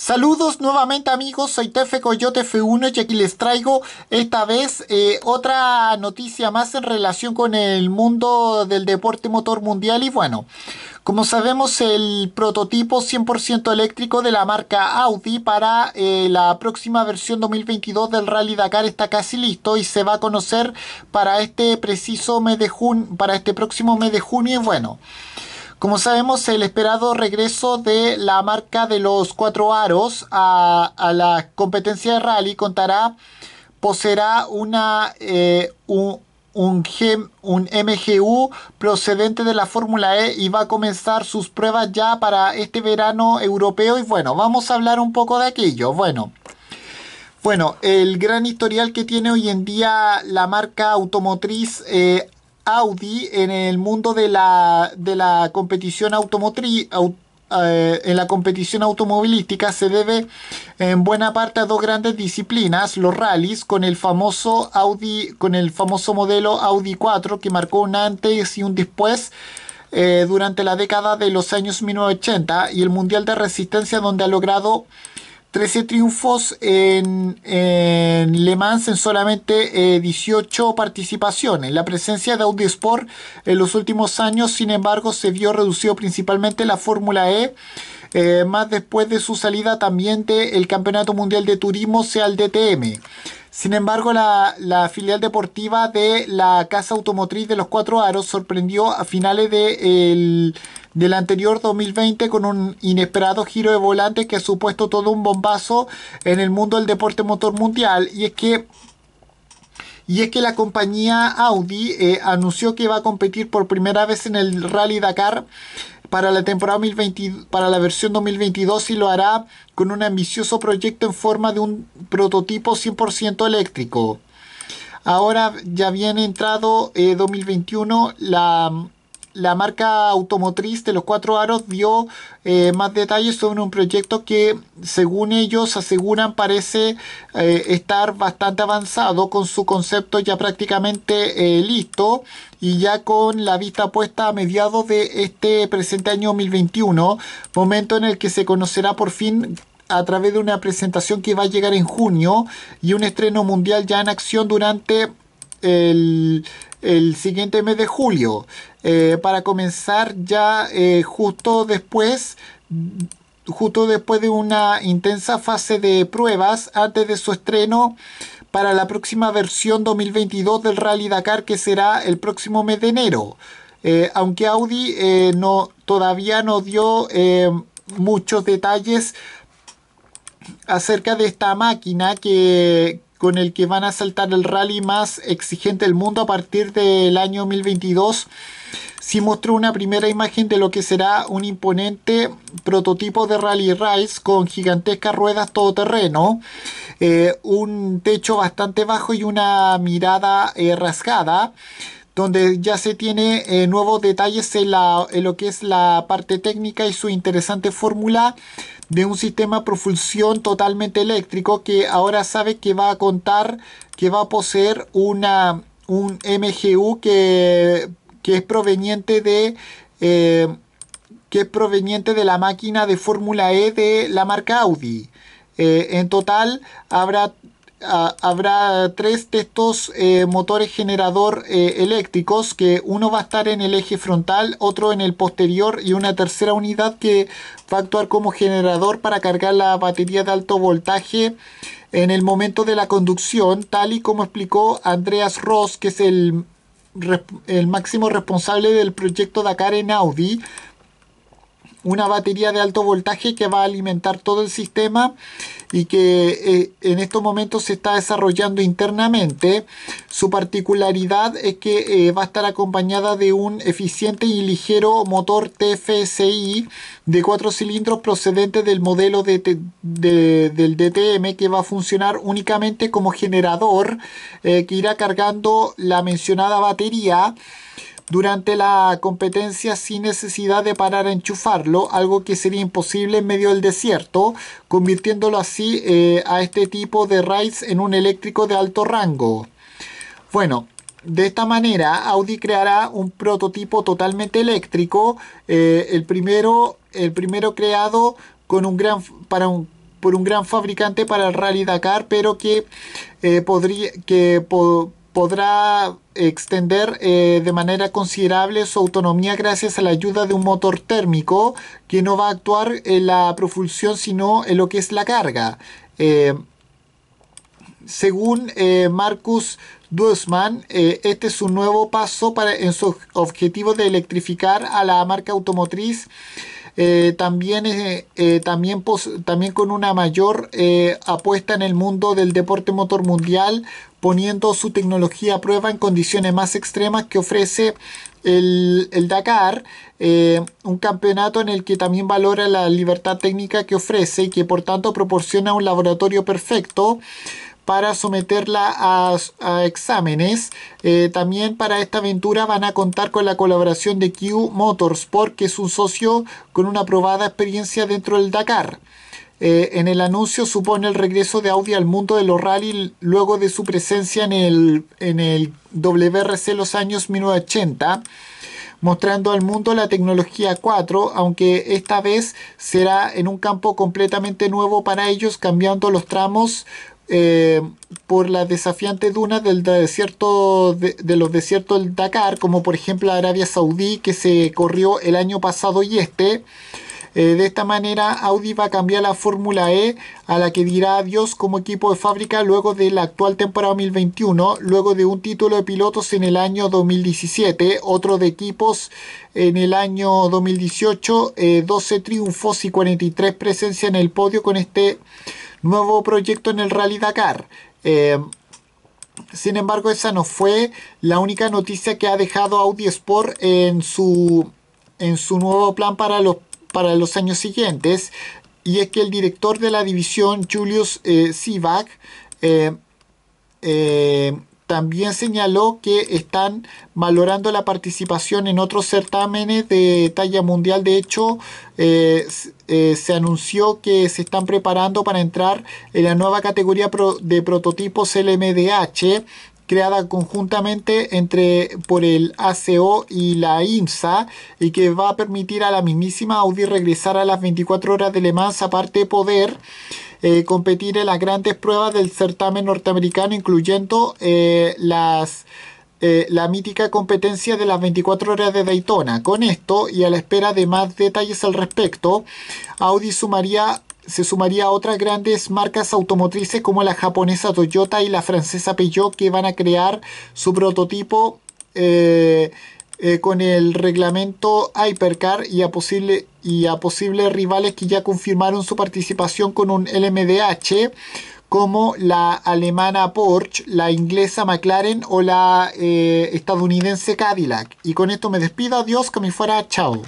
Saludos nuevamente amigos, soy Tefe Coyote F1 y aquí les traigo esta vez eh, otra noticia más en relación con el mundo del deporte motor mundial y bueno, como sabemos el prototipo 100% eléctrico de la marca Audi para eh, la próxima versión 2022 del Rally Dakar está casi listo y se va a conocer para este preciso mes de junio, para este próximo mes de junio y bueno. Como sabemos, el esperado regreso de la marca de los cuatro aros a, la competencia de rally contará, poseerá una, eh, un, un, MGU procedente de la Fórmula E y va a comenzar sus pruebas ya para este verano europeo. Y bueno, vamos a hablar un poco de aquello. Bueno. Bueno, el gran historial que tiene hoy en día la marca automotriz eh, Audi en el mundo de la, de la competición automotriz. Eh, en la competición automovilística se debe en buena parte a dos grandes disciplinas, los rallies con el famoso Audi con el famoso modelo Audi 4 que marcó un antes y un después eh, durante la década de los años 1980 y el Mundial de Resistencia donde ha logrado 13 triunfos en, Le Mans en solamente 18 eh, participaciones. La presencia de Audi Sport en los últimos años, sin embargo, se vio reducido principalmente la Fórmula E. Eh, más después de su salida también del Campeonato Mundial de Turismo sea el DTM. Sin embargo, la, filial deportiva de la Casa Automotriz de los Cuatro Aros sorprendió a finales de del anterior 2020 con un inesperado giro de volante que ha supuesto todo un bombazo en el mundo del deporte motor mundial. Y es que y es que la compañía Audi eh, anunció que iba a competir por primera vez en el Rally Dakar para la temporada 2020, para la versión 2022 y lo hará con un ambicioso proyecto en forma de un prototipo 100% eléctrico. Ahora ya viene entrado 2021 eh, la la marca automotriz de los Cuatro Aros dio eh, más detalles sobre un proyecto que, según ellos aseguran, parece eh, estar bastante avanzado con su concepto ya prácticamente eh, listo y ya con la vista puesta a mediados de este presente año 2021, momento en el que se conocerá por fin a través de una presentación que va a llegar en junio y un estreno mundial ya en acción durante el el siguiente mes de julio, eh, para comenzar ya eh, justo después justo después de una intensa fase de pruebas antes de su estreno para la próxima versión 2022 del Rally Dakar que será el próximo mes de enero. Eh, aunque Audi no, todavía no dio muchos detalles acerca de esta máquina que, con el que van a saltar el rally más exigente del mundo a partir del año 2022. si mostró una primera imagen de lo que será un imponente prototipo de rally race con gigantescas ruedas todoterreno, eh, un techo bastante bajo y una mirada eh, rasgada donde ya se tiene eh, nuevos detalles en, lo que es la parte técnica y su interesante fórmula de un sistema propulsión totalmente eléctrico que ahora sabe que va a contar, que va a poseer una, un MGU que, es proveniente de... Eh, que es proveniente de la máquina de Fórmula E de la marca Audi. Eh, en total habrá habrá tres de estos eh, motores generador eh, eléctricos que uno va a estar en el eje frontal, otro en el posterior y una tercera unidad que va a actuar como generador para cargar la batería de alto voltaje en el momento de la conducción, tal y como explicó Andreas Ross, que es el, el máximo responsable del proyecto Dakar en Audi una batería de alto voltaje que va a alimentar todo el sistema y que eh, en estos momentos se está desarrollando internamente. Su particularidad es que eh, va a estar acompañada de un eficiente y ligero motor TFSI de cuatro cilindros procedente del modelo del DTM que va a funcionar únicamente como generador eh, que irá cargando la mencionada batería durante la competencia sin necesidad de parar a enchufarlo, algo que sería imposible en medio del desierto, convirtiéndolo así eh, a este tipo de rides en un eléctrico de alto rango. Bueno, de esta manera Audi creará un prototipo totalmente eléctrico, eh, el, primero, el primero creado con un gran, para por un gran fabricante para el Rally Dakar, pero que, eh, podría, que podrá extender eh, de manera considerable su autonomía gracias a la ayuda de un motor térmico que no va a actuar en la propulsión sino en lo que es la carga. Eh, según eh, Marcus Duesman, este es un nuevo paso para, en su objetivo de electrificar a la marca automotriz eh, también, eh, eh también, también, con una mayor eh, apuesta en el mundo del deporte motor mundial, poniendo su tecnología a prueba en condiciones más extremas que ofrece el, Dakar, un campeonato en el que también valora la libertad técnica que ofrece y que por tanto proporciona un laboratorio perfecto para someterla a, exámenes. Eh, también para esta aventura van a contar con la colaboración de Q Motors... Porque es un socio con una probada experiencia dentro del Dakar. Eh, en el anuncio supone el regreso de Audi al mundo de los rally luego de su presencia en el, en el WRC los años 1980 mostrando al mundo la tecnología 4, aunque esta vez será en un campo completamente nuevo para ellos, cambiando los tramos eh, por las desafiantes dunas del desierto de, los desiertos del Dakar, como por ejemplo Arabia Saudí, que se corrió el año pasado y este. Eh, de esta manera, Audi va a cambiar la Fórmula E a la que dirá adiós como equipo de fábrica luego de la actual temporada 2021, luego de un título de pilotos en el año 2017, otro de equipos en el año 2018, 12 eh, triunfos y 43 presencias en el podio con este nuevo proyecto en el Rally Dakar. Eh, sin embargo, esa no fue la única noticia que ha dejado Audi Sport en su, en su nuevo plan para los, para los años siguientes. Y es que el director de la división, Julius eh, Sivak, eh, eh, también señaló que están valorando la participación en otros certámenes de talla mundial. De hecho, eh, eh, se anunció que se están preparando para entrar en la nueva categoría de prototipos LMDH creada conjuntamente entre por el ACO y la IMSA y que va a permitir a la mismísima Audi regresar a las 24 horas de Le Mans aparte de poder eh, competir en las grandes pruebas del certamen norteamericano incluyendo eh, las eh, la mítica competencia de las 24 horas de Daytona. Con esto y a la espera de más detalles al respecto, Audi sumaría se sumaría a otras grandes marcas automotrices como la japonesa Toyota y la francesa Peugeot que van a crear su prototipo eh, eh, con el reglamento Hypercar y a, posible, y a posibles rivales que ya confirmaron su participación con un LMDH como la alemana Porsche, la inglesa McLaren o la eh, estadounidense Cadillac. Y con esto me despido, adiós, que me fuera, chao.